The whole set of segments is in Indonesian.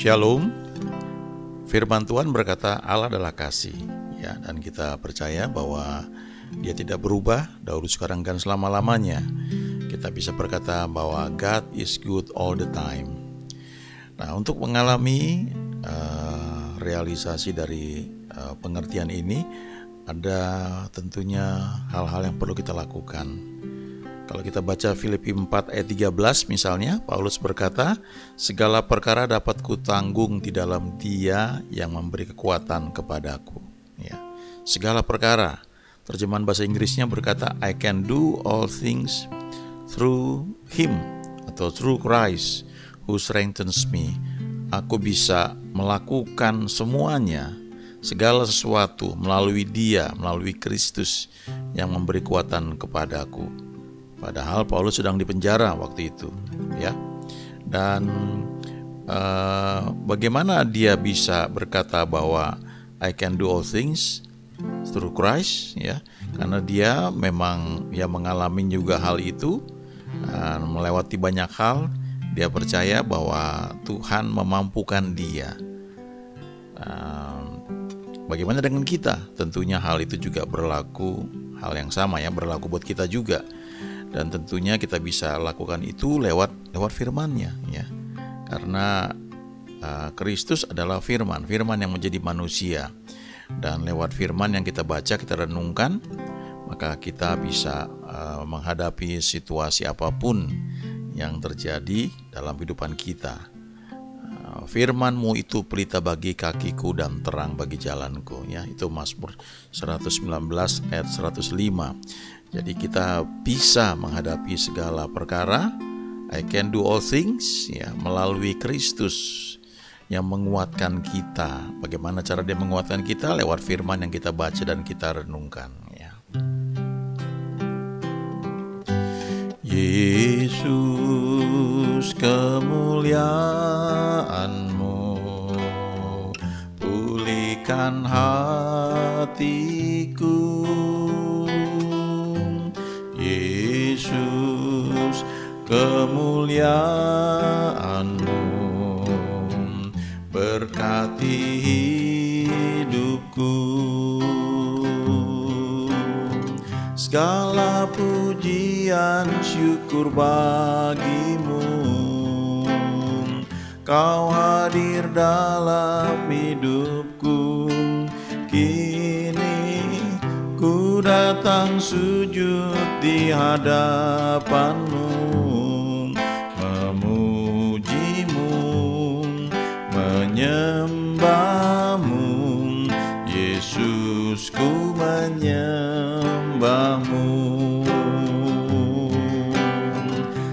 Shalom. Firman Tuhan berkata Allah adalah kasih. Ya, dan kita percaya bahwa dia tidak berubah dahulu sekarang kan selama-lamanya. Kita bisa berkata bahwa God is good all the time. Nah, untuk mengalami uh, realisasi dari uh, pengertian ini ada tentunya hal-hal yang perlu kita lakukan. Kalau kita baca Filipi 4 ayat 13 misalnya, Paulus berkata, "Segala perkara dapat kutanggung di dalam Dia yang memberi kekuatan kepadaku." Ya. Segala perkara. Terjemahan bahasa Inggrisnya berkata, "I can do all things through him" atau "through Christ who strengthens me." Aku bisa melakukan semuanya segala sesuatu melalui Dia, melalui Kristus yang memberi kekuatan kepadaku. Padahal Paulus sedang dipenjara waktu itu, ya. Dan uh, bagaimana dia bisa berkata bahwa I can do all things through Christ, ya? Karena dia memang ya mengalami juga hal itu, melewati banyak hal. Dia percaya bahwa Tuhan memampukan dia. Uh, bagaimana dengan kita? Tentunya hal itu juga berlaku, hal yang sama ya berlaku buat kita juga dan tentunya kita bisa lakukan itu lewat lewat firman-Nya ya. Karena eh, Kristus adalah firman, firman yang menjadi manusia. Dan lewat firman yang kita baca, kita renungkan, maka kita bisa uh, menghadapi situasi apapun yang terjadi dalam kehidupan kita. Eh, firmanmu itu pelita bagi kakiku dan terang bagi jalanku ya itu Mazmur 119 ayat 105 jadi kita bisa menghadapi segala perkara. I can do all things ya melalui Kristus yang menguatkan kita. Bagaimana cara dia menguatkan kita lewat firman yang kita baca dan kita renungkan ya. Yesus kemuliaanmu pulihkan hatiku Kemuliaanmu berkati hidupku segala pujian syukur bagimu kau hadir dalam hidupku kini ku datang sujud di hadapanmu menyembahmu Yesus ku menyembahmu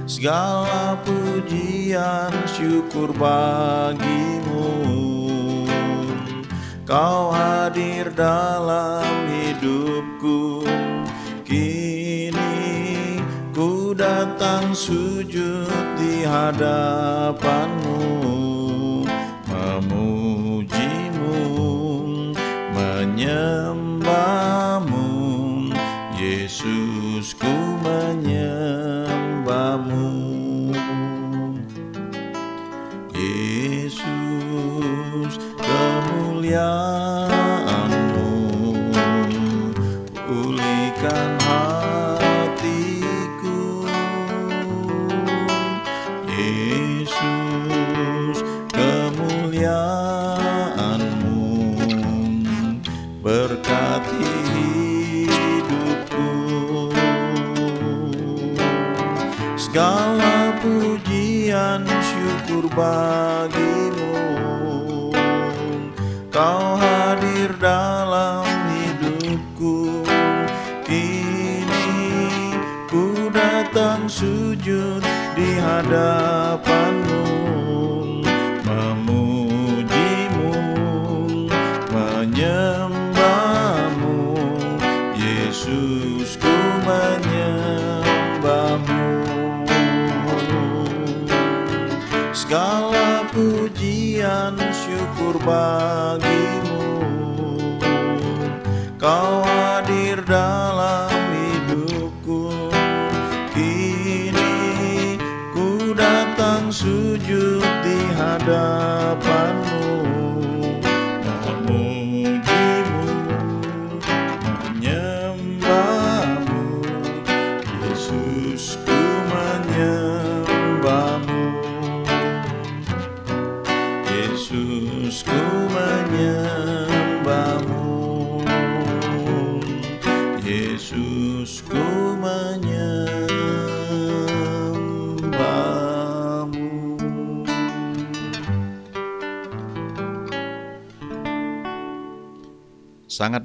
Segala pujian syukur bagimu Kau hadir dalam hidupku Kini ku datang sujud di hadapanmu memujimu menyembahmu Yesusku menyembahmu Yesus kemuliaan bagimu Kau hadir dalam hidupku Kini ku datang sujud di hadapan turbar.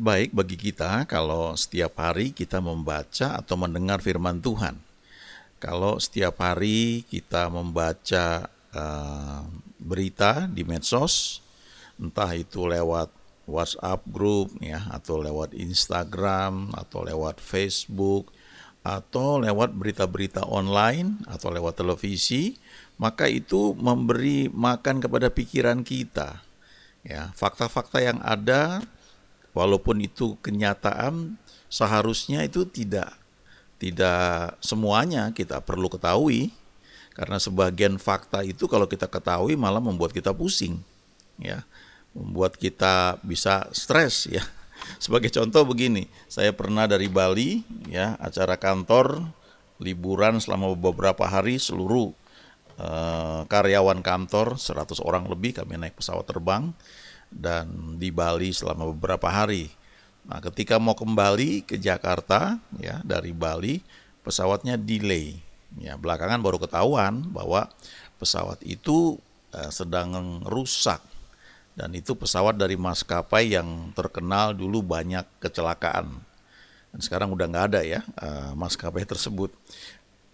baik bagi kita kalau setiap hari kita membaca atau mendengar firman Tuhan. Kalau setiap hari kita membaca uh, berita di medsos, entah itu lewat WhatsApp group ya atau lewat Instagram atau lewat Facebook atau lewat berita-berita online atau lewat televisi maka itu memberi makan kepada pikiran kita ya fakta-fakta yang ada walaupun itu kenyataan seharusnya itu tidak tidak semuanya kita perlu ketahui karena sebagian fakta itu kalau kita ketahui malah membuat kita pusing ya membuat kita bisa stres ya sebagai contoh begini saya pernah dari Bali ya acara kantor liburan selama beberapa hari seluruh eh, karyawan kantor 100 orang lebih kami naik pesawat terbang dan di Bali selama beberapa hari. Nah, ketika mau kembali ke Jakarta ya dari Bali, pesawatnya delay. Ya, belakangan baru ketahuan bahwa pesawat itu eh, sedang rusak dan itu pesawat dari maskapai yang terkenal dulu banyak kecelakaan. Dan sekarang udah nggak ada ya eh, maskapai tersebut.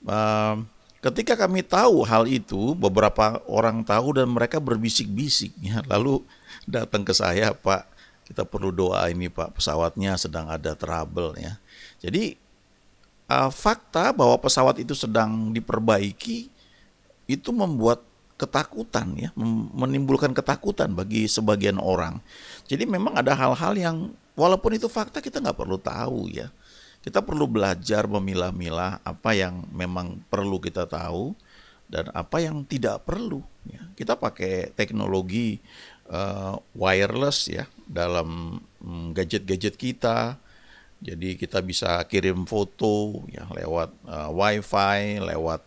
Eh, Ketika kami tahu hal itu, beberapa orang tahu dan mereka berbisik-bisik. Ya, lalu datang ke saya, Pak, kita perlu doa ini Pak, pesawatnya sedang ada trouble ya. Jadi uh, fakta bahwa pesawat itu sedang diperbaiki itu membuat ketakutan ya, menimbulkan ketakutan bagi sebagian orang. Jadi memang ada hal-hal yang walaupun itu fakta kita nggak perlu tahu ya kita perlu belajar memilah-milah apa yang memang perlu kita tahu dan apa yang tidak perlu. Ya. kita pakai teknologi uh, wireless ya dalam mm, gadget-gadget kita. Jadi kita bisa kirim foto ya lewat uh, WiFi, lewat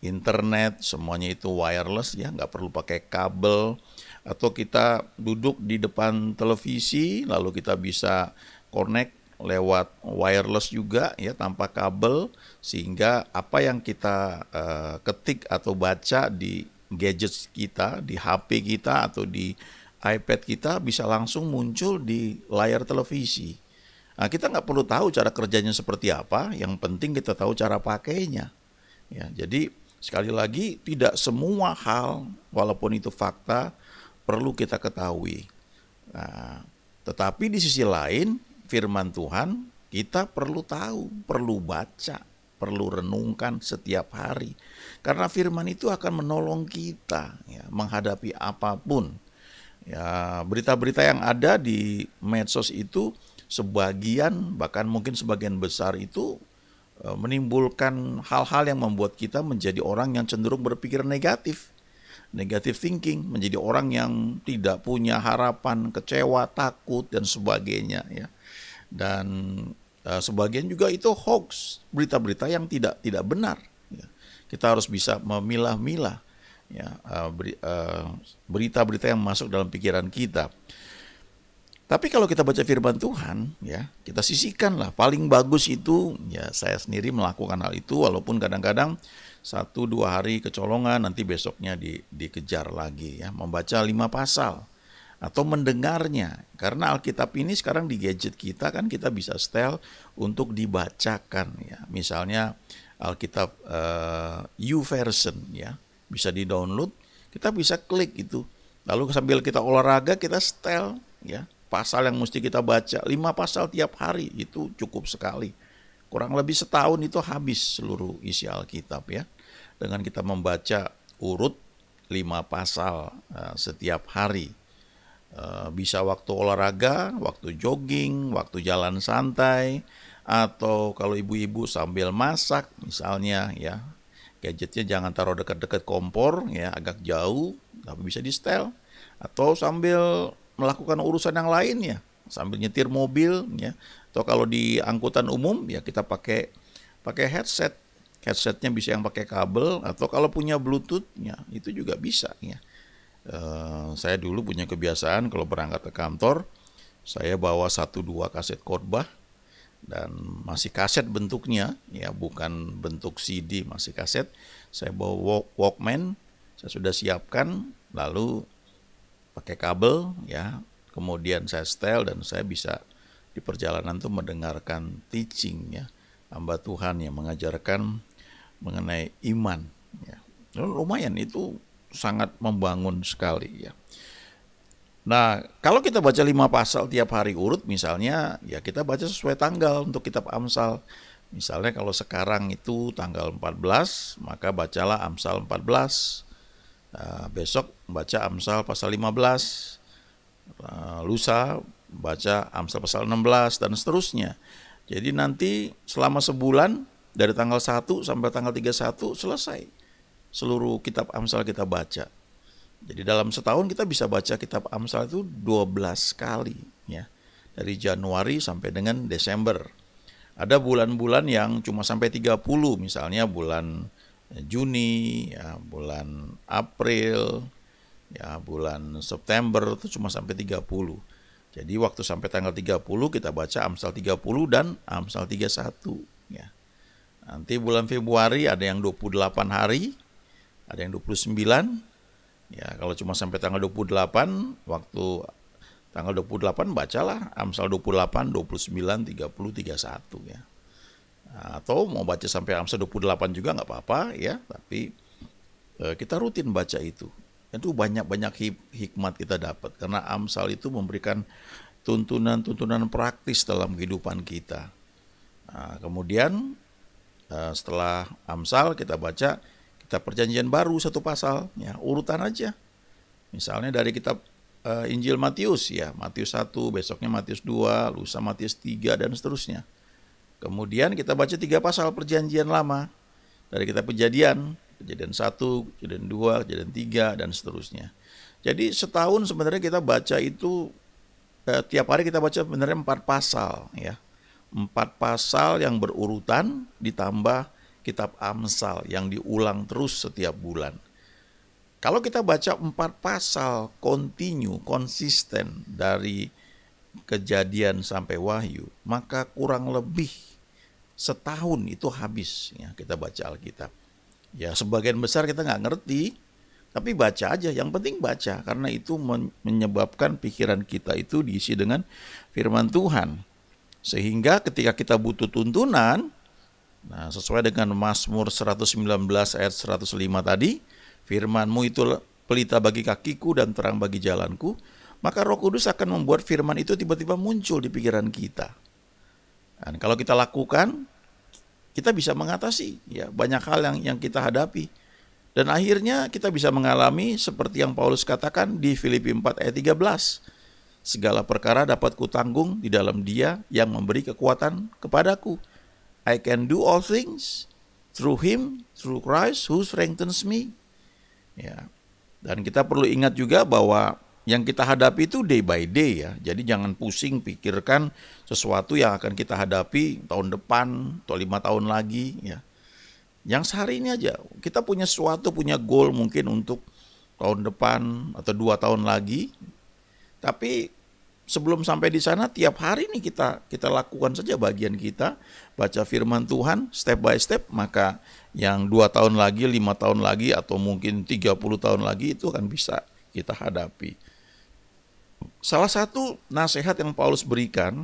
internet, semuanya itu wireless ya, nggak perlu pakai kabel. Atau kita duduk di depan televisi, lalu kita bisa connect lewat wireless juga ya tanpa kabel sehingga apa yang kita uh, ketik atau baca di gadget kita, di HP kita atau di iPad kita bisa langsung muncul di layar televisi. Nah, kita nggak perlu tahu cara kerjanya seperti apa, yang penting kita tahu cara pakainya. Ya, jadi sekali lagi tidak semua hal walaupun itu fakta perlu kita ketahui. Nah, tetapi di sisi lain firman Tuhan, kita perlu tahu, perlu baca, perlu renungkan setiap hari. Karena firman itu akan menolong kita ya, menghadapi apapun. Ya, berita-berita yang ada di medsos itu sebagian bahkan mungkin sebagian besar itu e, menimbulkan hal-hal yang membuat kita menjadi orang yang cenderung berpikir negatif negative thinking, menjadi orang yang tidak punya harapan, kecewa, takut dan sebagainya ya dan uh, sebagian juga itu hoax berita-berita yang tidak tidak benar ya. kita harus bisa memilah-milah ya eh, eh, berita-berita uh, yang masuk dalam pikiran kita tapi kalau kita baca firman Tuhan, ya kita sisihkanlah. Paling bagus itu, ya saya sendiri melakukan hal itu, walaupun kadang-kadang satu dua hari kecolongan, nanti besoknya di, dikejar lagi, ya membaca lima pasal, atau mendengarnya. Karena Alkitab ini sekarang di gadget kita kan kita bisa setel untuk dibacakan ya. Misalnya Alkitab uh, U version ya, bisa di-download, kita bisa klik itu. Lalu sambil kita olahraga kita setel ya, pasal yang mesti kita baca, lima pasal tiap hari itu cukup sekali. Kurang lebih setahun itu habis seluruh isi Alkitab ya. Dengan kita membaca urut lima pasal uh, setiap hari Eh, bisa waktu olahraga, waktu jogging, waktu jalan santai, atau kalau ibu-ibu sambil masak misalnya ya gadgetnya jangan taruh dekat-dekat kompor ya agak jauh tapi bisa di setel atau sambil melakukan urusan yang lain ya sambil nyetir mobil ya atau kalau di angkutan umum ya kita pakai pakai headset headsetnya bisa yang pakai kabel atau kalau punya bluetoothnya itu juga bisa ya Eh, saya dulu punya kebiasaan kalau berangkat ke kantor, saya bawa satu dua kaset khotbah dan masih kaset bentuknya, ya bukan bentuk CD, masih kaset. Saya bawa walk Walkman, saya sudah siapkan, lalu pakai kabel, ya. Kemudian saya setel dan saya bisa di perjalanan tuh mendengarkan teaching ya hamba Tuhan yang mengajarkan mengenai iman. Ya. lumayan itu sangat membangun sekali ya. Nah, kalau kita baca lima pasal tiap hari urut misalnya, ya kita baca sesuai tanggal untuk kitab Amsal. Misalnya kalau sekarang itu tanggal 14, maka bacalah Amsal 14. Nah, besok baca Amsal pasal 15. Nah, lusa baca Amsal pasal 16 dan seterusnya. Jadi nanti selama sebulan dari tanggal 1 sampai tanggal 31 selesai seluruh kitab Amsal kita baca. Jadi dalam setahun kita bisa baca kitab Amsal itu 12 kali ya. Dari Januari sampai dengan Desember. Ada bulan-bulan yang cuma sampai 30 misalnya bulan Juni, ya, bulan April, ya bulan September itu cuma sampai 30. Jadi waktu sampai tanggal 30 kita baca Amsal 30 dan Amsal 31 ya. Nanti bulan Februari ada yang 28 hari, ada yang 29. Ya, kalau cuma sampai tanggal 28 waktu tanggal 28 bacalah Amsal 28, 29, 30, 31 ya. Atau mau baca sampai Amsal 28 juga nggak apa-apa ya, tapi eh, kita rutin baca itu. Itu banyak-banyak hikmat kita dapat karena Amsal itu memberikan tuntunan-tuntunan praktis dalam kehidupan kita. Nah, kemudian eh, setelah Amsal kita baca kitab perjanjian baru satu pasal ya urutan aja misalnya dari kitab uh, Injil Matius ya Matius 1 besoknya Matius 2 lusa Matius 3 dan seterusnya kemudian kita baca tiga pasal perjanjian lama dari kitab kejadian kejadian 1 kejadian 2 kejadian 3 dan seterusnya jadi setahun sebenarnya kita baca itu eh, tiap hari kita baca sebenarnya empat pasal ya empat pasal yang berurutan ditambah kitab Amsal yang diulang terus setiap bulan. Kalau kita baca empat pasal kontinu, konsisten dari kejadian sampai wahyu, maka kurang lebih setahun itu habis ya kita baca Alkitab. Ya sebagian besar kita nggak ngerti, tapi baca aja. Yang penting baca karena itu menyebabkan pikiran kita itu diisi dengan firman Tuhan. Sehingga ketika kita butuh tuntunan, Nah, sesuai dengan Mazmur 119 ayat 105 tadi, firmanmu itu pelita bagi kakiku dan terang bagi jalanku, maka roh kudus akan membuat firman itu tiba-tiba muncul di pikiran kita. Dan kalau kita lakukan, kita bisa mengatasi ya banyak hal yang yang kita hadapi. Dan akhirnya kita bisa mengalami seperti yang Paulus katakan di Filipi 4 ayat 13. Segala perkara dapat kutanggung di dalam dia yang memberi kekuatan kepadaku I can do all things through him, through Christ who strengthens me. Ya. Dan kita perlu ingat juga bahwa yang kita hadapi itu day by day ya. Jadi jangan pusing pikirkan sesuatu yang akan kita hadapi tahun depan atau lima tahun lagi ya. Yang sehari ini aja kita punya sesuatu punya goal mungkin untuk tahun depan atau dua tahun lagi. Tapi sebelum sampai di sana tiap hari nih kita kita lakukan saja bagian kita baca firman Tuhan step by step maka yang dua tahun lagi lima tahun lagi atau mungkin 30 tahun lagi itu akan bisa kita hadapi salah satu nasihat yang Paulus berikan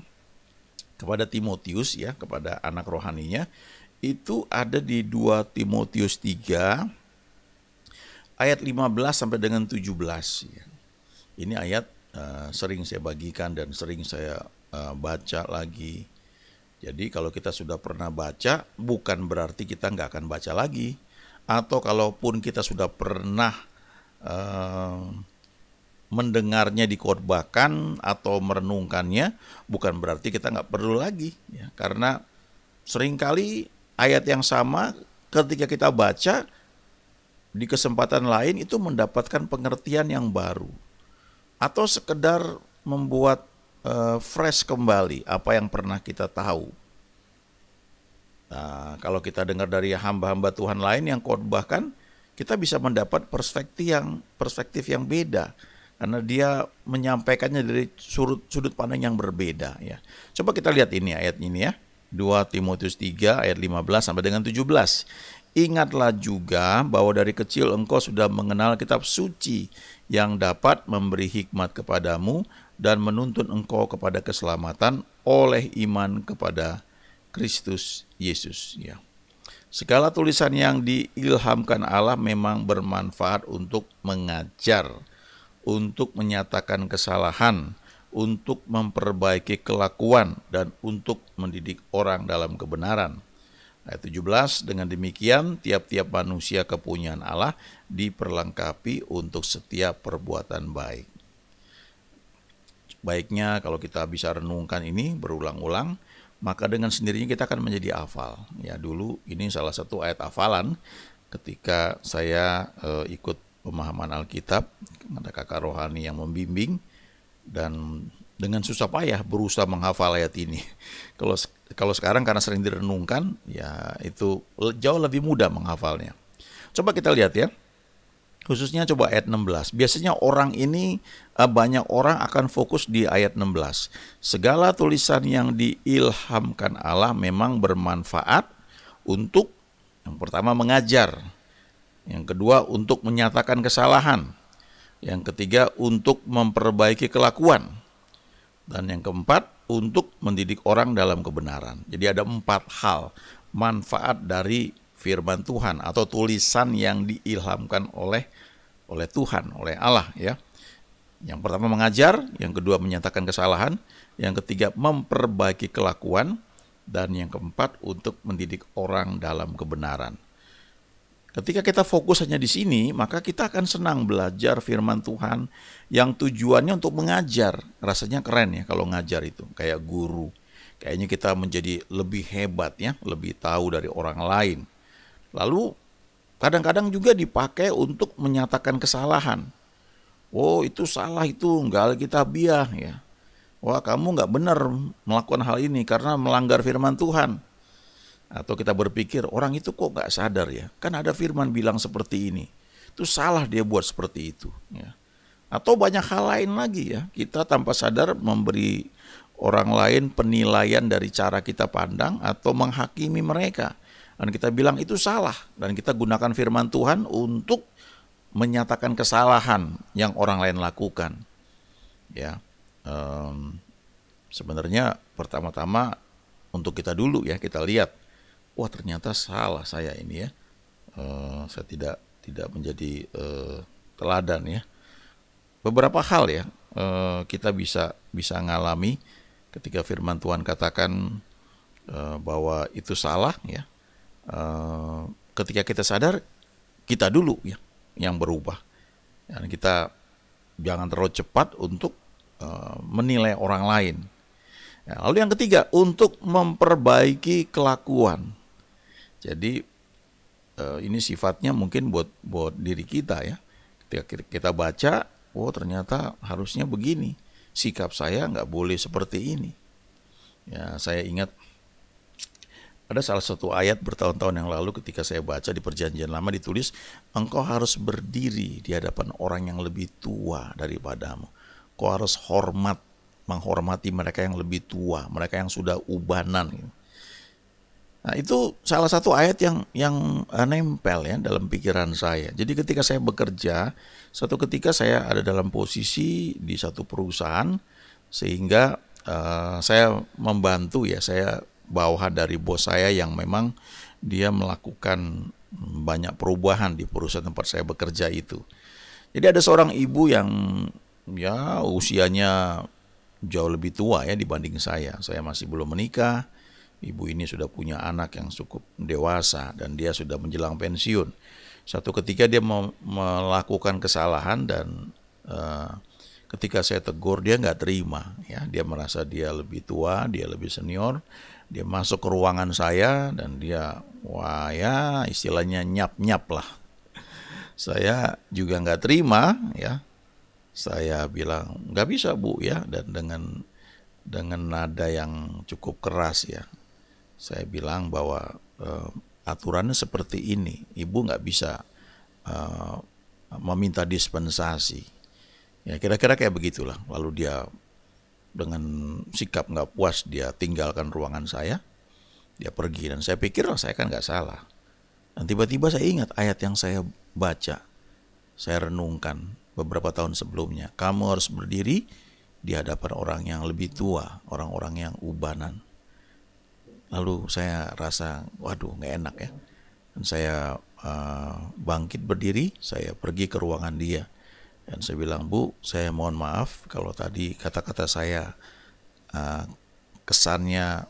kepada Timotius ya kepada anak rohaninya itu ada di 2 Timotius 3 ayat 15 sampai dengan 17 ya. Ini ayat uh, sering saya bagikan dan sering saya uh, baca lagi. Jadi kalau kita sudah pernah baca, bukan berarti kita nggak akan baca lagi. Atau kalaupun kita sudah pernah uh, mendengarnya dikorbankan atau merenungkannya, bukan berarti kita nggak perlu lagi. Ya. Karena seringkali ayat yang sama ketika kita baca, di kesempatan lain itu mendapatkan pengertian yang baru atau sekedar membuat uh, fresh kembali apa yang pernah kita tahu. Nah, kalau kita dengar dari hamba-hamba Tuhan lain yang khotbah kan, kita bisa mendapat perspektif yang perspektif yang beda karena dia menyampaikannya dari sudut sudut pandang yang berbeda ya. Coba kita lihat ini ayat ini ya. 2 Timotius 3 ayat 15 sampai dengan 17. Ingatlah juga bahwa dari kecil engkau sudah mengenal kitab suci yang dapat memberi hikmat kepadamu dan menuntun engkau kepada keselamatan oleh iman kepada Kristus Yesus ya. Segala tulisan yang diilhamkan Allah memang bermanfaat untuk mengajar, untuk menyatakan kesalahan, untuk memperbaiki kelakuan dan untuk mendidik orang dalam kebenaran. Ayat 17, dengan demikian tiap-tiap manusia kepunyaan Allah diperlengkapi untuk setiap perbuatan baik. Baiknya kalau kita bisa renungkan ini berulang-ulang, maka dengan sendirinya kita akan menjadi afal. Ya dulu ini salah satu ayat afalan ketika saya e, ikut pemahaman Alkitab, ada kakak rohani yang membimbing dan dengan susah payah berusaha menghafal ayat ini. Kalau kalau sekarang karena sering direnungkan, ya itu jauh lebih mudah menghafalnya. Coba kita lihat ya. Khususnya coba ayat 16. Biasanya orang ini eh, banyak orang akan fokus di ayat 16. Segala tulisan yang diilhamkan Allah memang bermanfaat untuk yang pertama mengajar, yang kedua untuk menyatakan kesalahan, yang ketiga untuk memperbaiki kelakuan, dan yang keempat, untuk mendidik orang dalam kebenaran. Jadi ada empat hal manfaat dari firman Tuhan atau tulisan yang diilhamkan oleh oleh Tuhan, oleh Allah ya. Yang pertama mengajar, yang kedua menyatakan kesalahan, yang ketiga memperbaiki kelakuan, dan yang keempat untuk mendidik orang dalam kebenaran. Ketika kita fokus hanya di sini, maka kita akan senang belajar firman Tuhan yang tujuannya untuk mengajar. Rasanya keren ya kalau ngajar itu, kayak guru. Kayaknya kita menjadi lebih hebat ya, lebih tahu dari orang lain. Lalu kadang-kadang juga dipakai untuk menyatakan kesalahan. Oh itu salah itu, enggak nggak biar ya. Wah kamu nggak benar melakukan hal ini karena melanggar firman Tuhan atau kita berpikir orang itu kok nggak sadar ya kan ada firman bilang seperti ini itu salah dia buat seperti itu ya atau banyak hal lain lagi ya kita tanpa sadar memberi orang lain penilaian dari cara kita pandang atau menghakimi mereka dan kita bilang itu salah dan kita gunakan firman Tuhan untuk menyatakan kesalahan yang orang lain lakukan ya um, sebenarnya pertama-tama untuk kita dulu ya kita lihat wah ternyata salah saya ini ya uh, saya tidak tidak menjadi uh, teladan ya beberapa hal ya uh, kita bisa bisa ngalami ketika firman Tuhan katakan uh, bahwa itu salah ya uh, ketika kita sadar kita dulu ya yang berubah dan kita jangan terlalu cepat untuk uh, menilai orang lain. Nah, lalu yang ketiga untuk memperbaiki kelakuan. Jadi eh, ini sifatnya mungkin buat buat diri kita ya. Ketika kita baca, oh ternyata harusnya begini. Sikap saya nggak boleh seperti ini. Ya, saya ingat ada salah satu ayat bertahun-tahun yang lalu ketika saya baca di perjanjian lama ditulis, engkau harus berdiri di hadapan orang yang lebih tua daripadamu. Kau harus hormat, menghormati mereka yang lebih tua, mereka yang sudah ubanan. Gitu Nah, itu salah satu ayat yang yang eh, nempel ya dalam pikiran saya. Jadi ketika saya bekerja, satu ketika saya ada dalam posisi di satu perusahaan sehingga uh, saya membantu ya, saya bawahan dari bos saya yang memang dia melakukan banyak perubahan di perusahaan tempat saya bekerja itu. Jadi ada seorang ibu yang ya usianya jauh lebih tua ya dibanding saya. Saya masih belum menikah Ibu ini sudah punya anak yang cukup dewasa dan dia sudah menjelang pensiun. Satu ketika dia melakukan kesalahan dan uh, ketika saya tegur dia nggak terima, ya dia merasa dia lebih tua, dia lebih senior, dia masuk ke ruangan saya dan dia wah ya istilahnya nyap nyap lah. Saya juga nggak terima, ya saya bilang nggak bisa bu ya dan dengan dengan nada yang cukup keras ya saya bilang bahwa uh, aturannya seperti ini, ibu nggak bisa uh, meminta dispensasi. Ya kira-kira kayak begitulah. Lalu dia dengan sikap nggak puas dia tinggalkan ruangan saya, dia pergi dan saya pikir lah saya kan nggak salah. Dan tiba-tiba saya ingat ayat yang saya baca, saya renungkan beberapa tahun sebelumnya. Kamu harus berdiri di hadapan orang yang lebih tua, orang-orang yang ubanan lalu saya rasa waduh nggak enak ya dan saya uh, bangkit berdiri saya pergi ke ruangan dia dan saya bilang bu saya mohon maaf kalau tadi kata-kata saya uh, kesannya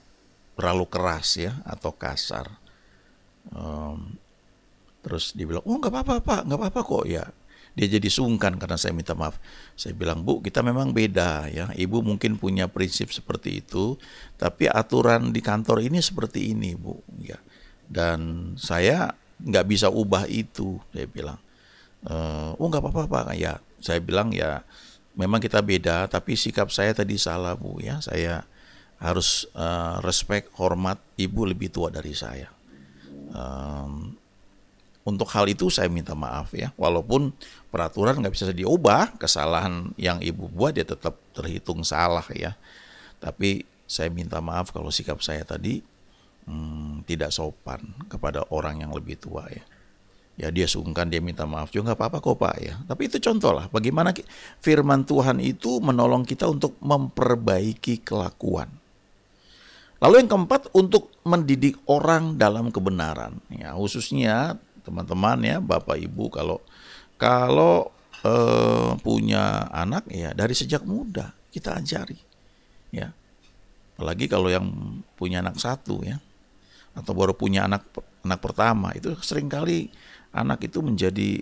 terlalu keras ya atau kasar um, terus dibilang oh nggak apa-apa pak nggak apa-apa kok ya dia jadi sungkan karena saya minta maaf. Saya bilang, "Bu, kita memang beda ya. Ibu mungkin punya prinsip seperti itu, tapi aturan di kantor ini seperti ini, Bu." Ya. Dan saya nggak bisa ubah itu, saya bilang. E, oh nggak apa-apa ya saya bilang ya memang kita beda tapi sikap saya tadi salah bu ya saya harus uh, respect hormat ibu lebih tua dari saya um, untuk hal itu saya minta maaf ya, walaupun peraturan nggak bisa diubah, kesalahan yang ibu buat dia ya tetap terhitung salah ya. Tapi saya minta maaf kalau sikap saya tadi hmm, tidak sopan kepada orang yang lebih tua ya. Ya dia sungkan, dia minta maaf juga nggak apa-apa kok pak ya. Tapi itu contoh lah bagaimana firman Tuhan itu menolong kita untuk memperbaiki kelakuan. Lalu yang keempat untuk mendidik orang dalam kebenaran, ya khususnya teman-teman ya bapak ibu kalau kalau eh, punya anak ya dari sejak muda kita ajari ya apalagi kalau yang punya anak satu ya atau baru punya anak anak pertama itu seringkali anak itu menjadi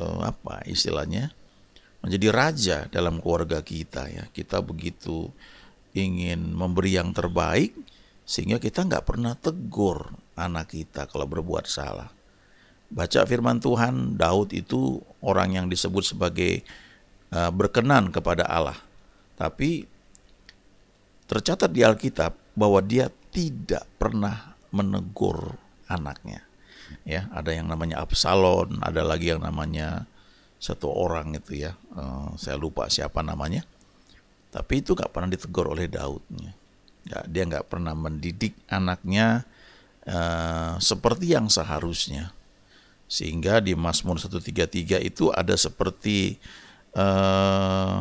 eh, apa istilahnya menjadi raja dalam keluarga kita ya kita begitu ingin memberi yang terbaik sehingga kita nggak pernah tegur anak kita kalau berbuat salah baca firman Tuhan, Daud itu orang yang disebut sebagai eh, berkenan kepada Allah. Tapi tercatat di Alkitab bahwa dia tidak pernah menegur anaknya. Ya, ada yang namanya Absalon, ada lagi yang namanya satu orang itu ya, eh, saya lupa siapa namanya. Tapi itu nggak pernah ditegur oleh Daudnya. Ya, dia nggak pernah mendidik anaknya uh, seperti yang seharusnya sehingga di Mazmur 133 itu ada seperti eh,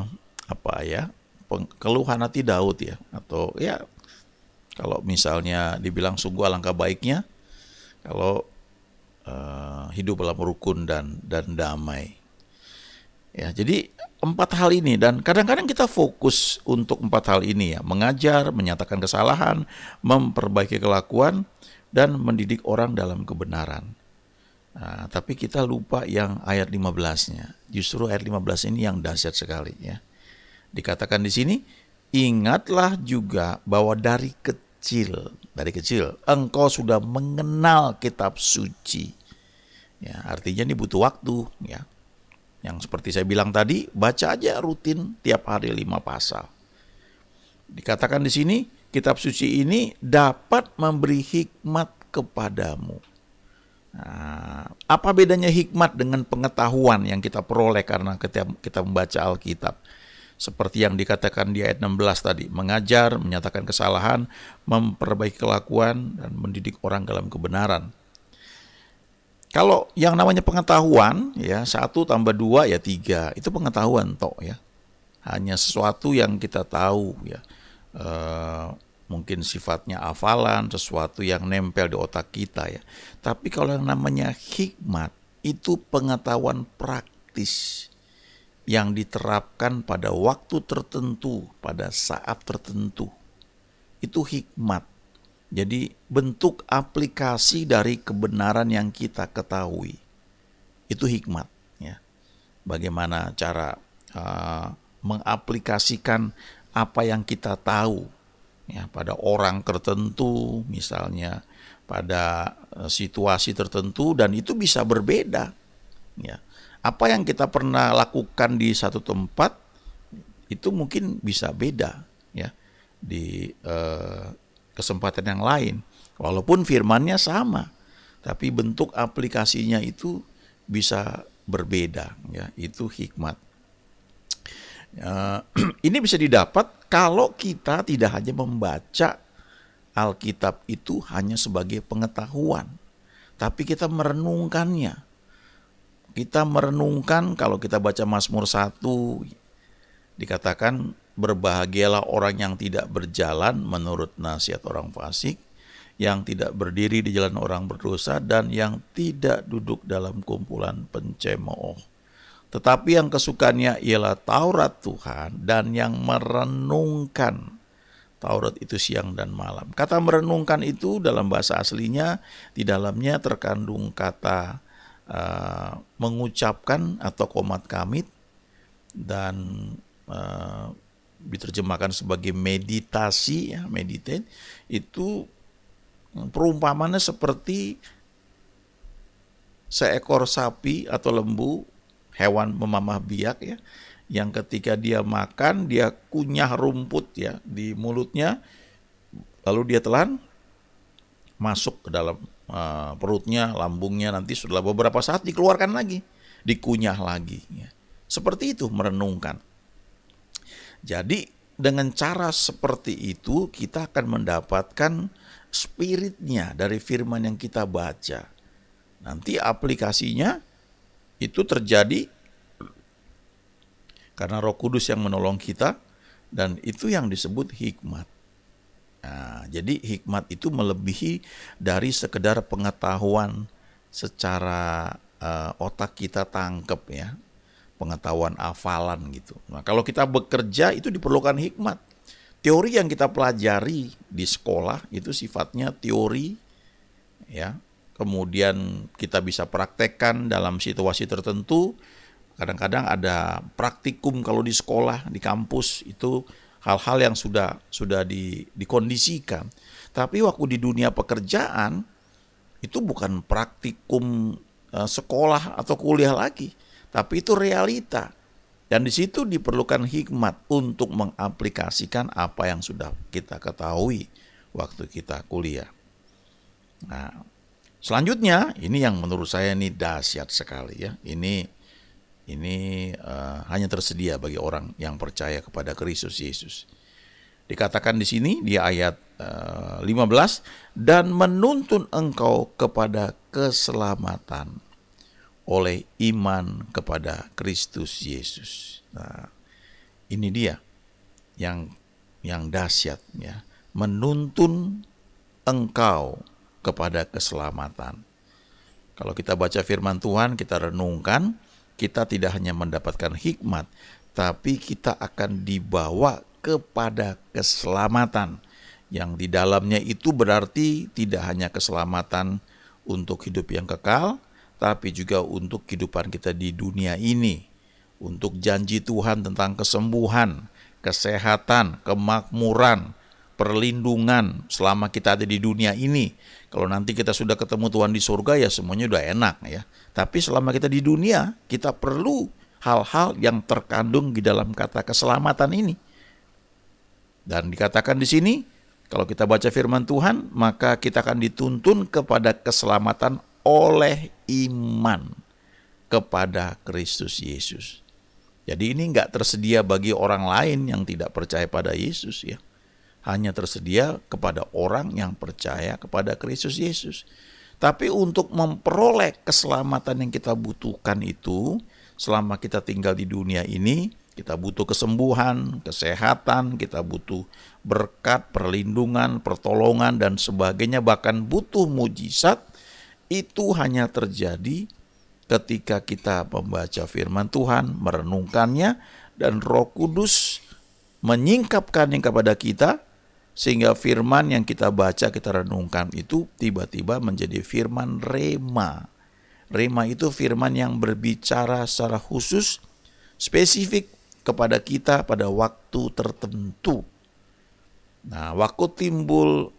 apa ya? keluhan hati Daud ya atau ya kalau misalnya dibilang sungguh alangkah baiknya kalau hiduplah eh, hidup dalam rukun dan dan damai. Ya, jadi empat hal ini dan kadang-kadang kita fokus untuk empat hal ini ya, mengajar, menyatakan kesalahan, memperbaiki kelakuan dan mendidik orang dalam kebenaran. Nah, tapi kita lupa yang ayat 15-nya. Justru ayat 15 ini yang dahsyat sekali ya. Dikatakan di sini, ingatlah juga bahwa dari kecil, dari kecil engkau sudah mengenal kitab suci. Ya, artinya ini butuh waktu ya. Yang seperti saya bilang tadi, baca aja rutin tiap hari lima pasal. Dikatakan di sini, kitab suci ini dapat memberi hikmat kepadamu Ah, apa bedanya hikmat dengan pengetahuan yang kita peroleh karena ketika kita membaca Alkitab? Seperti yang dikatakan di ayat 16 tadi, mengajar, menyatakan kesalahan, memperbaiki kelakuan, dan mendidik orang dalam kebenaran. Kalau yang namanya pengetahuan, ya satu tambah dua ya tiga, itu pengetahuan toh ya. Hanya sesuatu yang kita tahu ya. Eh, mungkin sifatnya hafalan, sesuatu yang nempel di otak kita ya. Tapi kalau yang namanya hikmat itu pengetahuan praktis yang diterapkan pada waktu tertentu, pada saat tertentu. Itu hikmat. Jadi bentuk aplikasi dari kebenaran yang kita ketahui. Itu hikmat ya. Bagaimana cara uh, mengaplikasikan apa yang kita tahu ya pada orang tertentu misalnya pada eh, situasi tertentu dan itu bisa berbeda ya apa yang kita pernah lakukan di satu tempat itu mungkin bisa beda ya di eh, kesempatan yang lain walaupun firmannya sama tapi bentuk aplikasinya itu bisa berbeda ya itu hikmat Eh, ini bisa didapat kalau kita tidak hanya membaca Alkitab itu hanya sebagai pengetahuan, tapi kita merenungkannya. Kita merenungkan kalau kita baca Mazmur 1 dikatakan berbahagialah orang yang tidak berjalan menurut nasihat orang fasik, yang tidak berdiri di jalan orang berdosa dan yang tidak duduk dalam kumpulan pencemooh. Tetapi yang kesukaannya ialah Taurat Tuhan dan yang merenungkan Taurat itu siang dan malam. Kata merenungkan itu dalam bahasa aslinya di dalamnya terkandung kata uh, mengucapkan atau komat kamit dan uh, diterjemahkan sebagai meditasi ya meditate itu perumpamannya seperti seekor sapi atau lembu hewan memamah biak ya yang ketika dia makan dia kunyah rumput ya di mulutnya lalu dia telan masuk ke dalam uh, perutnya lambungnya nanti setelah beberapa saat dikeluarkan lagi dikunyah lagi ya. seperti itu merenungkan jadi dengan cara seperti itu kita akan mendapatkan spiritnya dari firman yang kita baca nanti aplikasinya itu terjadi karena Roh Kudus yang menolong kita dan itu yang disebut hikmat. Nah, jadi hikmat itu melebihi dari sekedar pengetahuan secara uh, otak kita tangkep ya, pengetahuan hafalan gitu. Nah, kalau kita bekerja itu diperlukan hikmat. Teori yang kita pelajari di sekolah itu sifatnya teori ya, kemudian kita bisa praktekkan dalam situasi tertentu. Kadang-kadang ada praktikum kalau di sekolah, di kampus itu hal-hal yang sudah sudah di, dikondisikan. Tapi waktu di dunia pekerjaan itu bukan praktikum eh, sekolah atau kuliah lagi, tapi itu realita. Dan di situ diperlukan hikmat untuk mengaplikasikan apa yang sudah kita ketahui waktu kita kuliah. Nah, Selanjutnya, ini yang menurut saya ini dahsyat sekali ya. Ini ini uh, hanya tersedia bagi orang yang percaya kepada Kristus Yesus. Dikatakan di sini di ayat uh, eh, 15 dan menuntun engkau kepada keselamatan oleh iman kepada Kristus Yesus. Nah, ini dia yang yang dahsyat ya, menuntun engkau kepada keselamatan. Kalau kita baca firman Tuhan, kita renungkan, kita tidak hanya mendapatkan hikmat, tapi kita akan dibawa kepada keselamatan. Yang di dalamnya itu berarti tidak hanya keselamatan untuk hidup yang kekal, tapi juga untuk kehidupan kita di dunia ini. Untuk janji Tuhan tentang kesembuhan, kesehatan, kemakmuran, perlindungan selama kita ada di dunia ini. Kalau nanti kita sudah ketemu Tuhan di surga ya semuanya udah enak ya. Tapi selama kita di dunia kita perlu hal-hal yang terkandung di dalam kata keselamatan ini. Dan dikatakan di sini kalau kita baca firman Tuhan maka kita akan dituntun kepada keselamatan oleh iman kepada Kristus Yesus. Jadi ini nggak tersedia bagi orang lain yang tidak percaya pada Yesus ya hanya tersedia kepada orang yang percaya kepada Kristus Yesus. Tapi untuk memperoleh keselamatan yang kita butuhkan itu, selama kita tinggal di dunia ini, kita butuh kesembuhan, kesehatan, kita butuh berkat, perlindungan, pertolongan, dan sebagainya, bahkan butuh mujizat. Itu hanya terjadi ketika kita membaca firman Tuhan, merenungkannya, dan Roh Kudus menyingkapkannya kepada kita sehingga firman yang kita baca, kita renungkan itu tiba-tiba menjadi firman rema. Rema itu firman yang berbicara secara khusus, spesifik kepada kita pada waktu tertentu. Nah, waktu timbul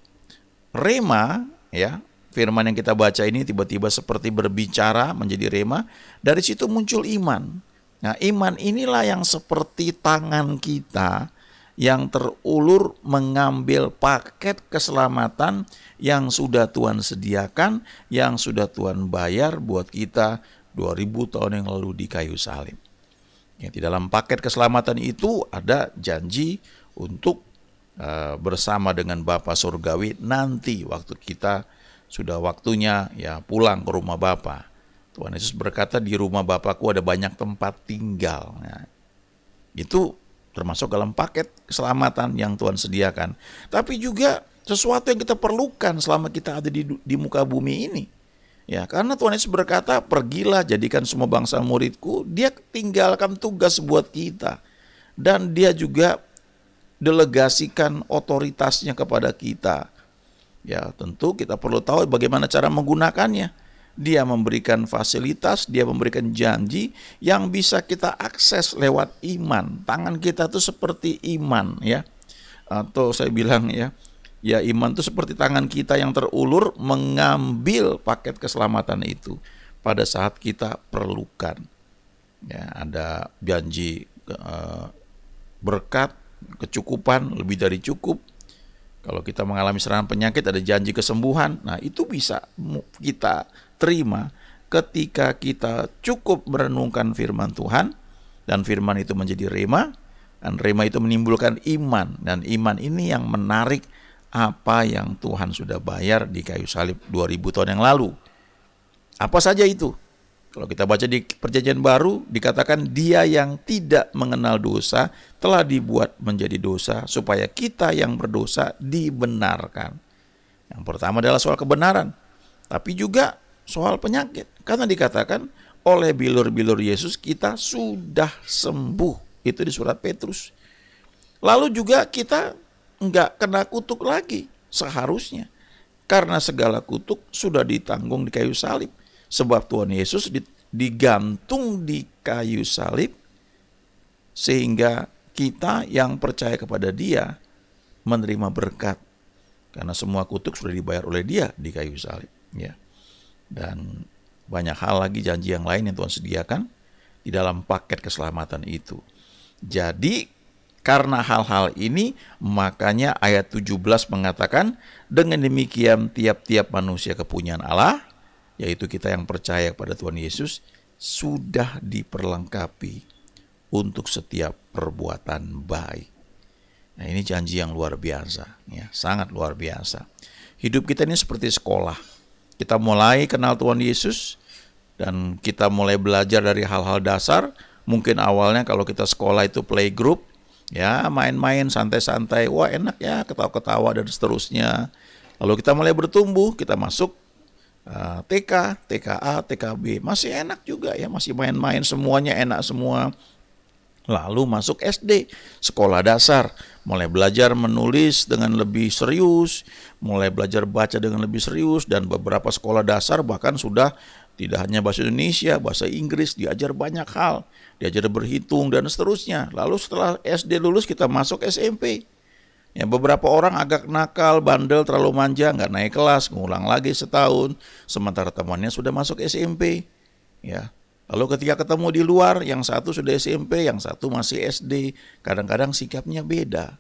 rema, ya, firman yang kita baca ini tiba-tiba seperti berbicara menjadi rema, dari situ muncul iman. Nah, iman inilah yang seperti tangan kita yang terulur mengambil paket keselamatan yang sudah Tuhan sediakan, yang sudah Tuhan bayar buat kita 2000 tahun yang lalu di kayu salib. Ya, di dalam paket keselamatan itu ada janji untuk uh, bersama dengan Bapa Surgawi nanti waktu kita sudah waktunya ya pulang ke rumah Bapa. Tuhan Yesus berkata di rumah Bapakku ada banyak tempat tinggal. Nah, itu termasuk dalam paket keselamatan yang Tuhan sediakan, tapi juga sesuatu yang kita perlukan selama kita ada di, di muka bumi ini. Ya, karena Tuhan Yesus berkata, "Pergilah, jadikan semua bangsa muridku." Dia tinggalkan tugas buat kita. Dan dia juga delegasikan otoritasnya kepada kita. Ya, tentu kita perlu tahu bagaimana cara menggunakannya. Dia memberikan fasilitas, dia memberikan janji yang bisa kita akses lewat iman. Tangan kita itu seperti iman ya. Atau saya bilang ya, ya iman itu seperti tangan kita yang terulur mengambil paket keselamatan itu pada saat kita perlukan. Ya, ada janji eh, berkat, kecukupan, lebih dari cukup, kalau kita mengalami serangan penyakit ada janji kesembuhan. Nah, itu bisa kita terima ketika kita cukup merenungkan firman Tuhan dan firman itu menjadi rema dan rema itu menimbulkan iman dan iman ini yang menarik apa yang Tuhan sudah bayar di kayu salib 2000 tahun yang lalu. Apa saja itu? Kalau kita baca di perjanjian baru dikatakan dia yang tidak mengenal dosa telah dibuat menjadi dosa supaya kita yang berdosa dibenarkan. Yang pertama adalah soal kebenaran. Tapi juga soal penyakit. Karena dikatakan oleh bilur-bilur Yesus kita sudah sembuh. Itu di surat Petrus. Lalu juga kita nggak kena kutuk lagi seharusnya. Karena segala kutuk sudah ditanggung di kayu salib. Sebab Tuhan Yesus digantung di kayu salib sehingga kita yang percaya kepada dia menerima berkat karena semua kutuk sudah dibayar oleh dia di kayu salib ya dan banyak hal lagi janji yang lain yang Tuhan sediakan di dalam paket keselamatan itu. Jadi karena hal-hal ini makanya ayat 17 mengatakan dengan demikian tiap-tiap manusia kepunyaan Allah yaitu kita yang percaya kepada Tuhan Yesus sudah diperlengkapi untuk setiap perbuatan baik. Nah, ini janji yang luar biasa ya, sangat luar biasa. Hidup kita ini seperti sekolah kita mulai kenal Tuhan Yesus dan kita mulai belajar dari hal-hal dasar. Mungkin awalnya kalau kita sekolah itu playgroup, ya main-main santai-santai, wah enak ya ketawa-ketawa dan seterusnya. Lalu kita mulai bertumbuh, kita masuk uh, eh, TK, TKA, TKB, masih enak juga ya, masih main-main semuanya enak semua, Lalu masuk SD, sekolah dasar, mulai belajar menulis dengan lebih serius, mulai belajar baca dengan lebih serius, dan beberapa sekolah dasar bahkan sudah tidak hanya bahasa Indonesia, bahasa Inggris, diajar banyak hal, diajar berhitung dan seterusnya. Lalu setelah SD lulus kita masuk SMP. Ya beberapa orang agak nakal, bandel, terlalu manja, nggak naik kelas, ngulang lagi setahun, sementara temannya sudah masuk SMP. Ya, Lalu ketika ketemu di luar, yang satu sudah SMP, yang satu masih SD, kadang-kadang sikapnya beda.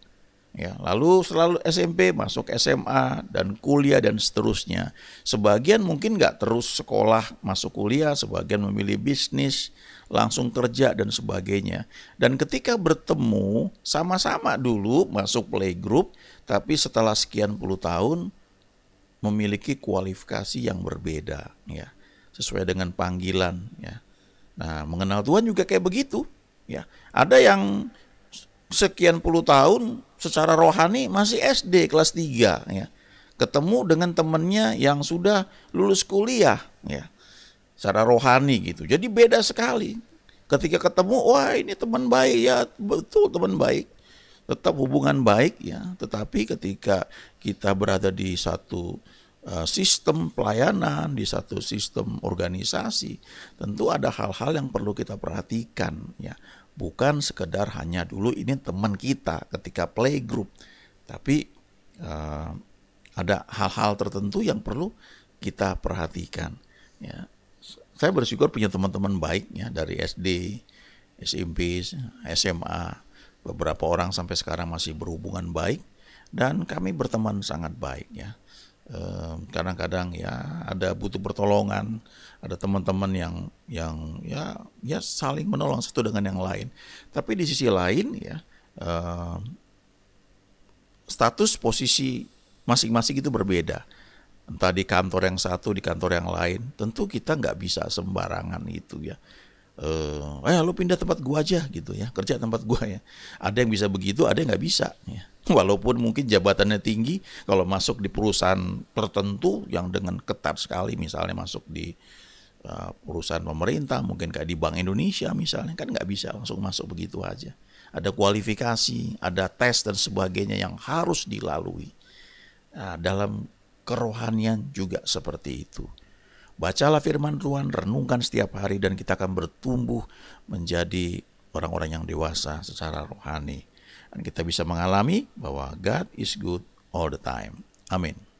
Ya, lalu selalu SMP masuk SMA dan kuliah dan seterusnya. Sebagian mungkin nggak terus sekolah masuk kuliah, sebagian memilih bisnis, langsung kerja dan sebagainya. Dan ketika bertemu sama-sama dulu masuk playgroup, tapi setelah sekian puluh tahun memiliki kualifikasi yang berbeda, ya sesuai dengan panggilan, ya. Nah, mengenal Tuhan juga kayak begitu, ya. Ada yang sekian puluh tahun secara rohani masih SD kelas 3 ya. Ketemu dengan temannya yang sudah lulus kuliah ya. Secara rohani gitu. Jadi beda sekali. Ketika ketemu, wah ini teman baik ya, betul teman baik. Tetap hubungan baik ya, tetapi ketika kita berada di satu Eh, sistem pelayanan, di satu sistem organisasi, tentu ada hal-hal yang perlu kita perhatikan ya. Bukan sekedar hanya dulu ini teman kita ketika playgroup, tapi uh, ada hal-hal tertentu yang perlu kita perhatikan ya. Saya bersyukur punya teman-teman baik ya dari SD, SMP, SMA. Beberapa orang sampai sekarang masih berhubungan baik dan kami berteman sangat baik ya. Eh, kadang-kadang ya ada butuh pertolongan, ada teman-teman yang yang ya ya saling menolong satu dengan yang lain. Tapi di sisi lain ya uh, status posisi masing-masing itu berbeda. Entah di kantor yang satu, di kantor yang lain, tentu kita nggak bisa sembarangan itu ya eh uh, lu pindah tempat gua aja gitu ya kerja tempat gua ya ada yang bisa begitu ada yang nggak bisa ya walaupun mungkin jabatannya tinggi kalau masuk di perusahaan tertentu yang dengan ketat sekali misalnya masuk di uh, perusahaan pemerintah mungkin kayak di Bank Indonesia misalnya kan nggak bisa langsung masuk begitu aja ada kualifikasi ada tes dan sebagainya yang harus dilalui nah, dalam kerohanian juga seperti itu Bacalah firman Tuhan, renungkan setiap hari dan kita akan bertumbuh menjadi orang-orang yang dewasa secara rohani. Dan kita bisa mengalami bahwa God is good all the time. Amin.